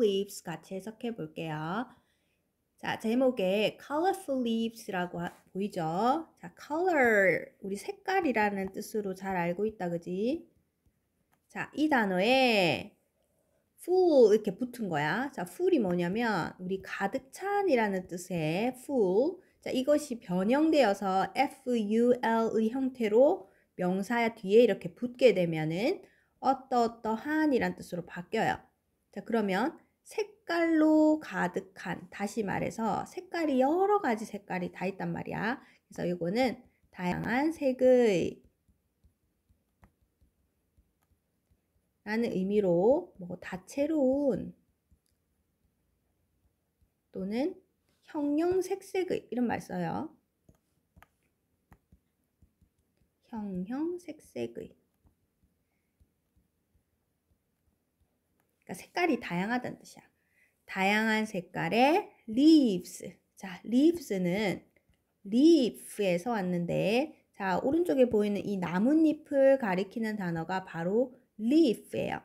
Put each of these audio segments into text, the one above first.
l e a v e s 같이 해석해 볼게요. 자, 제목에 colorful leaves라고 하, 보이죠? 자, color 우리 색깔이라는 뜻으로 잘 알고 있다 그지? 자, 이 단어에 full 이렇게 붙은 거야. 자, full이 뭐냐면 우리 가득 찬이라는 뜻의 full. 자, 이것이 변형되어서 f u l 의 형태로 명사 뒤에 이렇게 붙게 되면은 어떠어떠한이란 뜻으로 바뀌어요. 자, 그러면 색깔로 가득한 다시 말해서 색깔이 여러 가지 색깔이 다 있단 말이야. 그래서 이거는 다양한 색의 라는 의미로 뭐 다채로운 또는 형형색색의 이런 말 써요. 형형색색의 그러니까 색깔이 다양하다는 뜻이야. 다양한 색깔의 leaves. 자, leaves는 leaf에서 왔는데 자, 오른쪽에 보이는 이 나뭇잎을 가리키는 단어가 바로 leaf예요.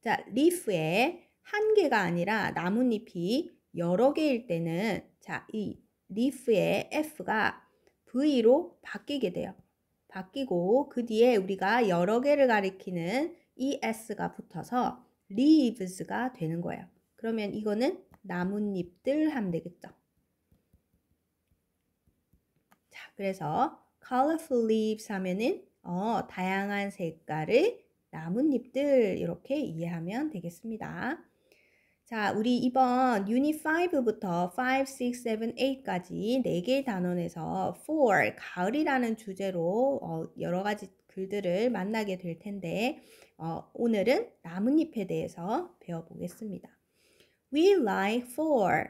자, leaf에 한 개가 아니라 나뭇잎이 여러 개일 때는 자, 이 leaf의 f가 v로 바뀌게 돼요. 바뀌고 그 뒤에 우리가 여러 개를 가리키는 es가 붙어서 leaves가 되는 거예요. 그러면 이거는 나뭇잎들 하면 되겠죠. 자, 그래서 colorful leaves 하면은 어, 다양한 색깔의 나뭇잎들 이렇게 이해하면 되겠습니다. 자, 우리 이번 유닛 5부터 5, 6, 7, 8까지 4개의 단원에서 for, 가을이라는 주제로 어, 여러 가지 글들을 만나게 될 텐데 어, 오늘은 나뭇잎에 대해서 배워보겠습니다. We like for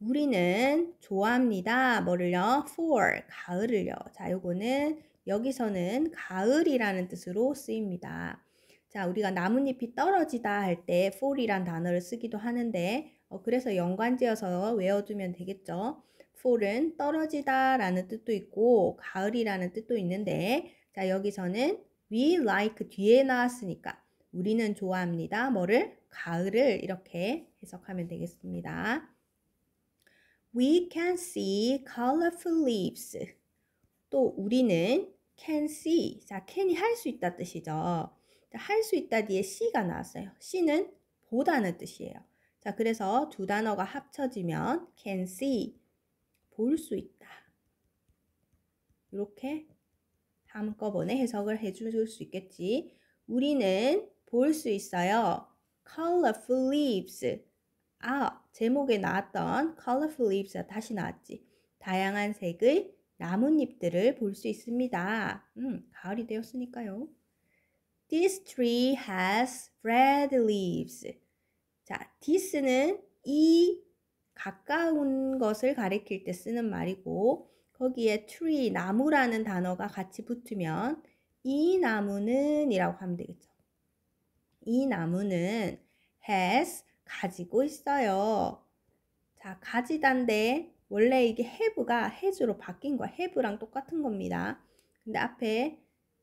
우리는 좋아합니다. 뭐를요? for 가을을요. 자, 요거는 여기서는 가을이라는 뜻으로 쓰입니다. 자, 우리가 나뭇잎이 떨어지다 할 때 f a l 이란 단어를 쓰기도 하는데 어, 그래서 연관지어서 외워두면 되겠죠. f a l 은 떨어지다 라는 뜻도 있고 가을이라는 뜻도 있는데 자, 여기서는 we like 뒤에 나왔으니까 우리는 좋아합니다. 뭐를? 가을을 이렇게 해석하면 되겠습니다. We can see colorful leaves. 또 우리는 can see. 자, can이 할 수 있다 뜻이죠. 할 수 있다 뒤에 see가 나왔어요. see는 보다는 뜻이에요. 자, 그래서 두 단어가 합쳐지면 can see, 볼 수 있다. 이렇게 한꺼번에 해석을 해 줄 수 있겠지. 우리는 볼 수 있어요. colorful leaves. 아, 제목에 나왔던 colorful leaves 다시 나왔지. 다양한 색의 나뭇잎들을 볼 수 있습니다. 음, 가을이 되었으니까요. This tree has red leaves. 자, this는 이 가까운 것을 가리킬 때 쓰는 말이고 거기에 tree, 나무라는 단어가 같이 붙으면 이 나무는 이라고 하면 되겠죠. 이 나무는 has 가지고 있어요. 자, 가지단데 원래 이게 have가 has로 바뀐 거야. have랑 똑같은 겁니다. 근데 앞에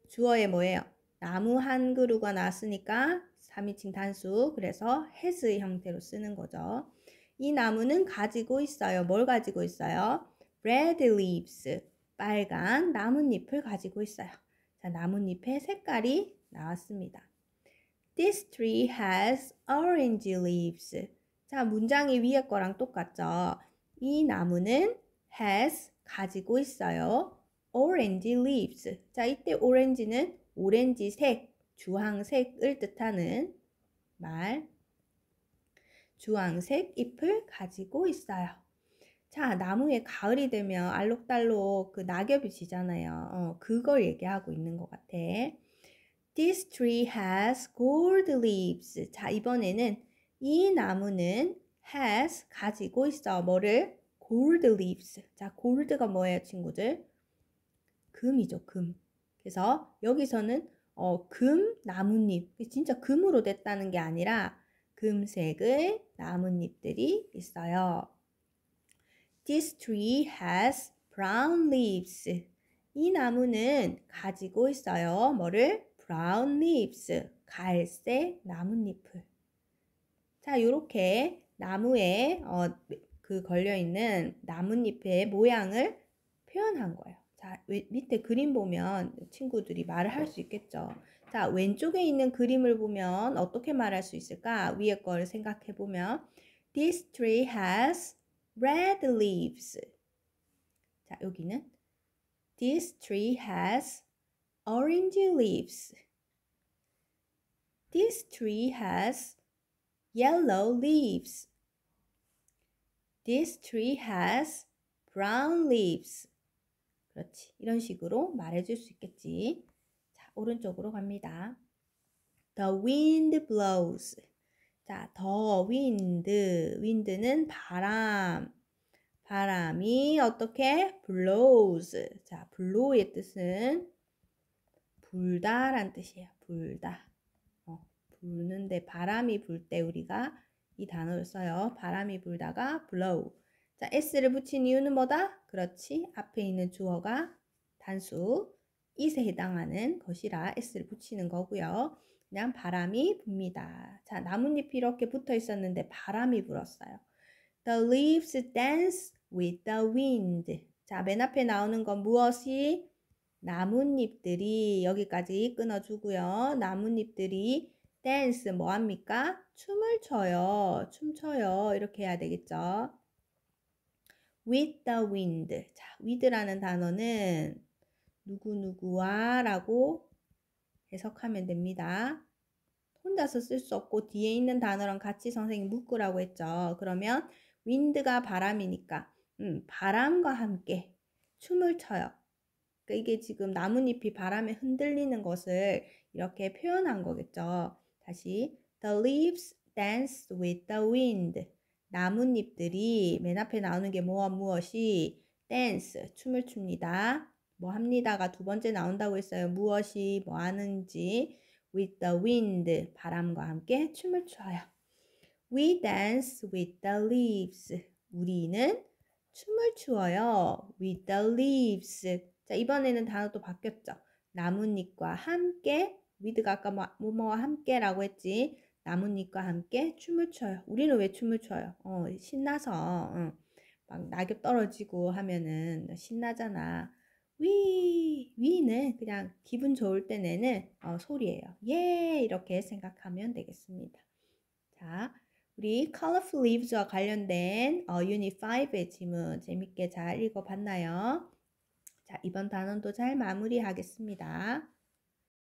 주어에 뭐예요? 나무 한 그루가 나왔으니까 3인칭 단수 그래서 h a s 형태로 쓰는 거죠. 이 나무는 가지고 있어요. 뭘 가지고 있어요? red leaves, 빨간 나뭇잎을 가지고 있어요. 자, 나뭇잎의 색깔이 나왔습니다. This tree has orange leaves. 자, 문장이 위에 거랑 똑같죠? 이 나무는 has 가지고 있어요. orange leaves. 자, 이때 오렌지는 오렌지색, 주황색을 뜻하는 말. 주황색 잎을 가지고 있어요. 자, 나무에 가을이 되면 알록달록 그 낙엽이 지잖아요. 어, 그걸 얘기하고 있는 것 같아. This tree has gold leaves. 자, 이번에는 이 나무는 has 가지고 있어. 뭐를? gold leaves. 자, gold가 뭐예요, 친구들? 금이죠, 금. 그래서 여기서는 어, 금 나뭇잎. 진짜 금으로 됐다는 게 아니라 금색의 나뭇잎들이 있어요. This tree has brown leaves. 이 나무는 가지고 있어요. 뭐를? brown leaves. 갈색 나뭇잎을. 자, 요렇게 나무에 어, 그 걸려있는 나뭇잎의 모양을 표현한 거예요. 자, 밑에 그림 보면 친구들이 말을 할 수 있겠죠. 자, 왼쪽에 있는 그림을 보면 어떻게 말할 수 있을까? 위에 걸 생각해 보면 This tree has red leaves. 자, 여기는 This tree has orange leaves. This tree has yellow leaves. This tree has brown leaves. 그렇지. 이런 식으로 말해줄 수 있겠지. 자, 오른쪽으로 갑니다. The wind blows. 자, 더 윈드. 윈드는 바람. 바람이 어떻게 blows. 자, blow의 뜻은 불다란 뜻이에요. 불다. 어, 불는데 바람이 불 때 우리가 이 단어를 써요. 바람이 불다가 blow. 자, s를 붙인 이유는 뭐다? 그렇지. 앞에 있는 주어가 단수. 이에 해당하는 것이라 s를 붙이는 거고요. 그냥 바람이 붑니다. 자, 나뭇잎이 이렇게 붙어 있었는데 바람이 불었어요. The leaves dance with the wind. 자, 맨 앞에 나오는 건 무엇이? 나뭇잎들이 여기까지 끊어주고요. 나뭇잎들이 댄스 뭐합니까? 춤을 춰요. 춤춰요. 이렇게 해야 되겠죠. with the wind. 자, with라는 단어는 누구누구와 라고 해석하면 됩니다. 혼자서 쓸 수 없고 뒤에 있는 단어랑 같이 선생님 묶으라고 했죠. 그러면 윈드가 바람이니까 음, 바람과 함께 춤을 춰요. 그러니까 이게 지금 나뭇잎이 바람에 흔들리는 것을 이렇게 표현한 거겠죠. 다시 The leaves dance with the wind. 나뭇잎들이 맨 앞에 나오는 게 뭐와 무엇이 dance 춤을 춥니다. 뭐 합니다가 두 번째 나온다고 했어요. 무엇이 뭐 하는지 with the wind 바람과 함께 춤을 춰요. We dance with the leaves. 우리는 춤을 추어요. with the leaves. 자, 이번에는 단어 또 바뀌었죠. 나뭇잎과 함께 with가 아까 뭐, 뭐뭐와 함께라고 했지. 나뭇잎과 함께 춤을 춰요. 우리는 왜 춤을 춰요? 어, 신나서. 응. 막 낙엽 떨어지고 하면은 신나잖아. 위, 위는 그냥 기분 좋을 때 내는 어, 소리예요. 예, 이렇게 생각하면 되겠습니다. 자, 우리 colorful leaves와 관련된 어, 유닛 5의 지문 재밌게 잘 읽어봤나요? 자, 이번 단원도 잘 마무리하겠습니다.